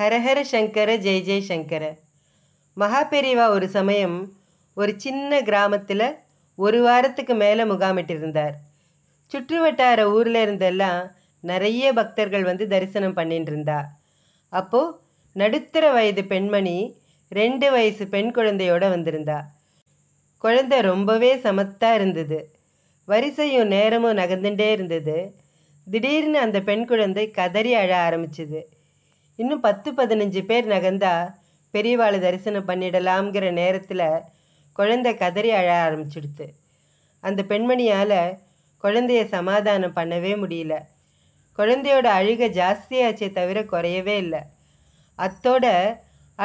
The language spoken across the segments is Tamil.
ஹரஹர சங்கர ஜெய் ஜெய் சங்கர மகாபெரிவா ஒரு சமயம் ஒரு சின்ன கிராமத்தில் ஒரு வாரத்துக்கு மேலே முகாமிட்டிருந்தார் சுற்று வட்டார ஊரில் இருந்தெல்லாம் நிறைய பக்தர்கள் வந்து தரிசனம் பண்ணிட்டு இருந்தா அப்போது நடுத்தர வயது பெண்மணி ரெண்டு வயசு பெண் குழந்தையோட வந்திருந்தா குழந்தை ரொம்பவே சமத்தாக இருந்தது வரிசையும் நேரமும் நகர்ந்துட்டே இருந்தது திடீர்னு அந்த பெண் குழந்தை கதறி அழ ஆரம்பிச்சுது இன்னும் பத்து பதினஞ்சு பேர் நகர்ந்தா பெரியவாளை தரிசனம் பண்ணிடலாம்ங்கிற நேரத்தில் குழந்தை கதறி அழ ஆரம்பிச்சிடுது அந்த பெண்மணியால் குழந்தைய சமாதானம் பண்ணவே முடியல குழந்தையோட அழுக ஜாஸ்தியாச்சே தவிர குறையவே இல்லை அத்தோட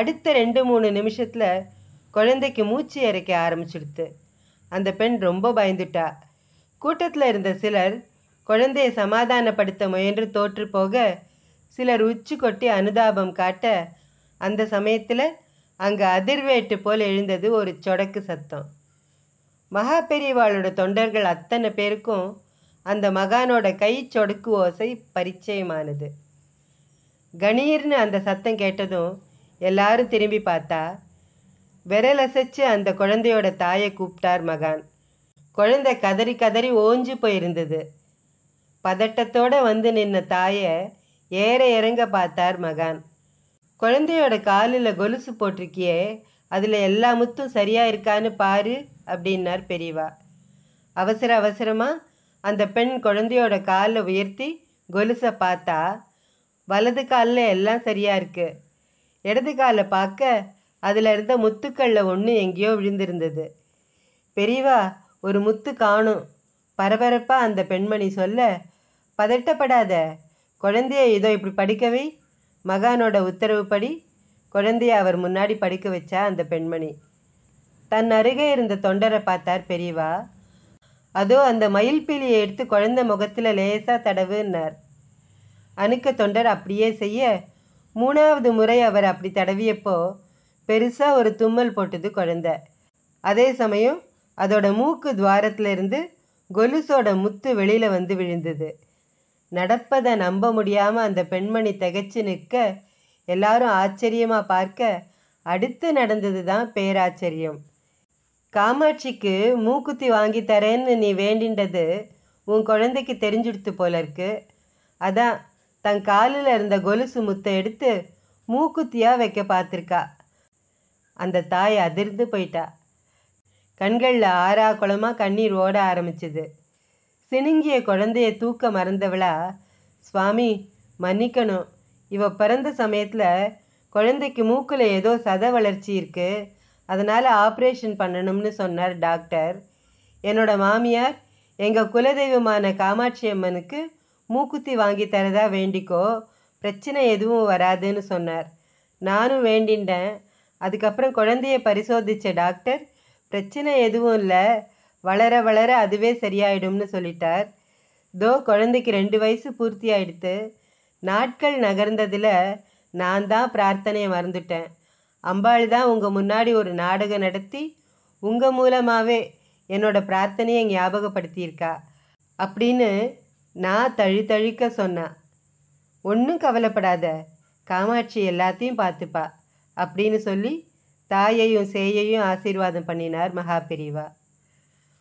அடுத்த ரெண்டு மூணு நிமிஷத்தில் குழந்தைக்கு மூச்சு இறைக்க ஆரம்பிச்சிடுது அந்த பெண் ரொம்ப பயந்துட்டா கூட்டத்தில் இருந்த சிலர் குழந்தையை சமாதானப்படுத்த முயன்று தோற்று போக சிலர் உச்சி கொட்டி அனுதாபம் காட்ட அந்த சமயத்தில் அங்கே அதிர்வேட்டு போல் எழுந்தது ஒரு சொடக்கு சத்தம் மகா பெரியவாளோட தொண்டர்கள் அத்தனை பேருக்கும் அந்த மகானோட கை சொடுக்கு ஓசை பரிச்சயமானது கணீர்னு அந்த சத்தம் கேட்டதும் எல்லாரும் திரும்பி பார்த்தா விரலசைச்சு அந்த குழந்தையோட தாயை கூப்பிட்டார் மகான் குழந்தை கதறி கதறி ஓஞ்சு போயிருந்தது பதட்டத்தோடு வந்து நின்ன தாயை ஏற இறங்க பார்த்தார் மகான் குழந்தையோட காலில் கொலுசு போட்டிருக்கியே அதில் எல்லா முத்தும் சரியாக இருக்கான்னு பாரு அப்படின்னார் பெரியவா அவசர அவசரமாக அந்த பெண் குழந்தையோட காலில் உயர்த்தி கொலுசை பார்த்தா வலது காலில் எல்லாம் சரியாக இருக்குது இடது காலை பார்க்க அதில் இருந்த முத்துக்களில் ஒன்று எங்கேயோ விழுந்திருந்தது பெரியவா ஒரு முத்து காணும் பரபரப்பாக அந்த பெண்மணி சொல்ல பதட்டப்படாத குழந்தைய இதோ இப்படி படிக்கவே மகானோட உத்தரவுப்படி குழந்தைய அவர் முன்னாடி படிக்க வச்சா அந்த பெண்மணி தன் அருகே இருந்த தொண்டரை பார்த்தார் பெரியவா அதோ அந்த மயில் பீலியை எடுத்து குழந்தை முகத்தில் லேசாக தடவுன்னார் அணுக்க தொண்டர் அப்படியே செய்ய மூணாவது முறை அவர் அப்படி தடவியப்போ பெருசாக ஒரு தும்மல் போட்டது குழந்தை அதே சமயம் அதோட மூக்கு துவாரத்திலிருந்து கொலுசோட முத்து வெளியில் வந்து விழுந்தது நடப்பதை நம்ப முடியாமல் அந்த பெண்மணி திகைச்சு நிற்க எல்லாரும் ஆச்சரியமாக பார்க்க அடுத்து நடந்தது தான் பேராச்சரியம் காமாட்சிக்கு மூக்குத்தி வாங்கி தரேன்னு நீ வேண்டின்றது உன் குழந்தைக்கு தெரிஞ்சுடுத்து போல இருக்கு அதான் தன் காலில் இருந்த கொலுசு முத்தை எடுத்து மூக்குத்தியாக வைக்க பார்த்துருக்கா அந்த தாய் அதிர்ந்து போயிட்டா கண்களில் ஆறா குளமாக கண்ணீர் ஓட ஆரம்பிச்சுது சினுங்கிய குழந்தைய தூக்க மறந்தவளா சுவாமி மன்னிக்கணும் இவ பிறந்த சமயத்தில் குழந்தைக்கு மூக்கில் ஏதோ சத வளர்ச்சி இருக்குது அதனால் ஆப்ரேஷன் பண்ணணும்னு சொன்னார் டாக்டர் என்னோட மாமியார் எங்கள் குலதெய்வமான காமாட்சி அம்மனுக்கு மூக்குத்தி வாங்கி தரதா வேண்டிக்கோ பிரச்சனை எதுவும் வராதுன்னு சொன்னார் நானும் வேண்டின்றேன் அதுக்கப்புறம் குழந்தைய பரிசோதித்த டாக்டர் பிரச்சனை எதுவும் இல்லை வளர வளர அதுவே சரியாயிடும்னு சொல்லிட்டார் தோ குழந்தைக்கு ரெண்டு வயசு பூர்த்தி ஆயிடுத்து நாட்கள் நகர்ந்ததில் நான் தான் பிரார்த்தனையை மறந்துட்டேன் அம்பாள் தான் உங்கள் முன்னாடி ஒரு நாடகம் நடத்தி உங்கள் மூலமாகவே என்னோட பிரார்த்தனையை ஞாபகப்படுத்தியிருக்கா அப்படின்னு நான் தழுத்தழிக்க சொன்னான் சொன்னேன் ஒன்றும் கவலைப்படாத காமாட்சி எல்லாத்தையும் பார்த்துப்பா அப்படின்னு சொல்லி தாயையும் சேயையும் ஆசீர்வாதம் பண்ணினார் மகாபிரிவா